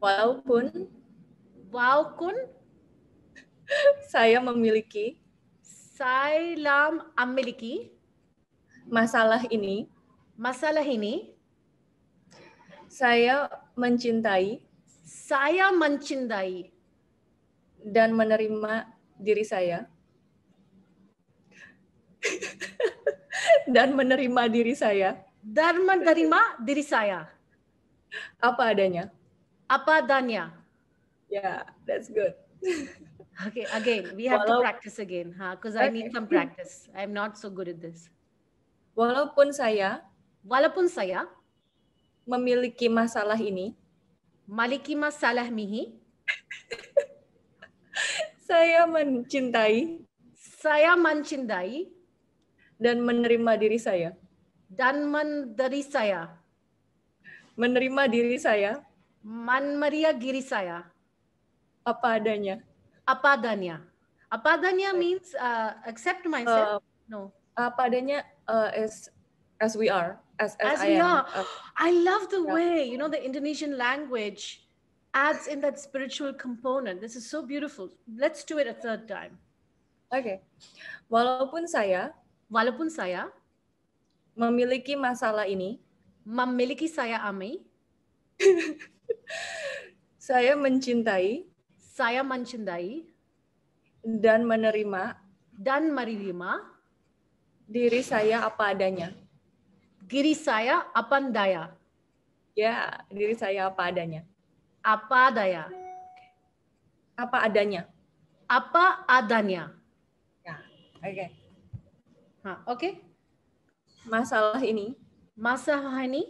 Walaupun walaupun saya memiliki saya memiliki masalah ini masalah ini saya mencintai saya mencintai dan menerima diri saya dan menerima diri saya dan menerima diri saya apa adanya apa Danya? Yeah, that's good. okay, again, we have Walau... to practice again, huh? Because I need some practice. I'm not so good at this. Walaupun saya, walaupun saya memiliki masalah ini, maliki masalah mihi, saya mencintai, saya mencintai dan menerima diri saya, dan menerima diri saya, menerima diri saya Man Maria Girisaya. Apa adanya. Apa adanya. Apa adanya means uh, accept myself. Uh, no. Apa adanya uh, is as we are. As, as, as we am. are. Uh, I love the yeah. way, you know, the Indonesian language adds in that spiritual component. This is so beautiful. Let's do it a third time. Okay. Walaupun saya. Walaupun saya. Memiliki masalah ini. Memiliki saya ami. Saya mencintai. Saya mencintai. Dan menerima. Dan menerima. Diri saya apa adanya. Diri saya apa daya. Ya, diri saya apa adanya. Apa daya. Apa adanya. Apa adanya. Ya, oke. Okay. Oke. Okay. Masalah ini. Masalah ini.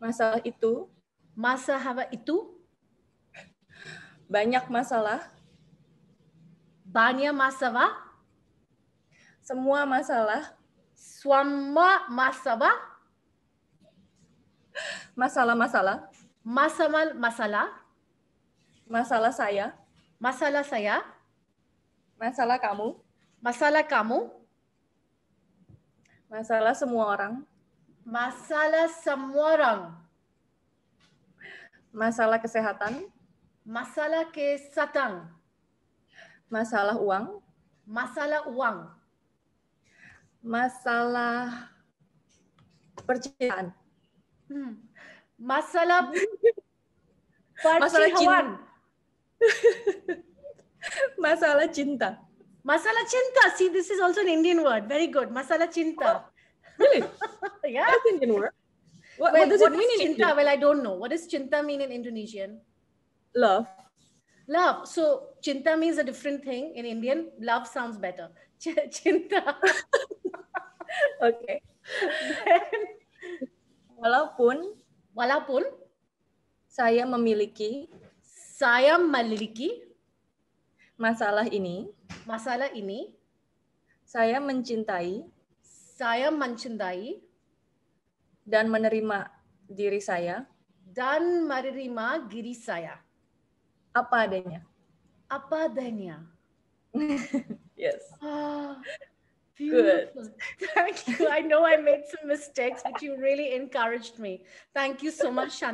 Masalah itu masalah itu? Banyak masalah. Banyak masalah. Semua masalah. Semua masalah. Masalah-masalah. Masalah-masalah. Masalah saya. Masalah saya. Masalah kamu. Masalah kamu. Masalah semua orang. Masalah semua orang. Masalah kesehatan. Masalah kesehatan. Masalah uang. Masalah uang. Masalah percintaan. Hmm. Masalah masalah cinta. masalah cinta. Masalah cinta. See, this is also an Indian word. Very good. masalah cinta, Oh, really? yeah. That's Indian word. What, well, what does what it mean in chinta? Well, I don't know. What does chinta mean in Indonesian? Love. Love. So chinta means a different thing in Indian. Love sounds better. Ch- chinta. okay. Then, walaupun. Walaupun. Saya memiliki. Saya memiliki. Masalah ini. Masalah ini. Saya mencintai. Saya mencintai dan menerima diri saya dan menerima diri saya apa adanya apa adanya yes oh, beautiful Good. thank you i know i made some mistakes but you really encouraged me thank you so much shanti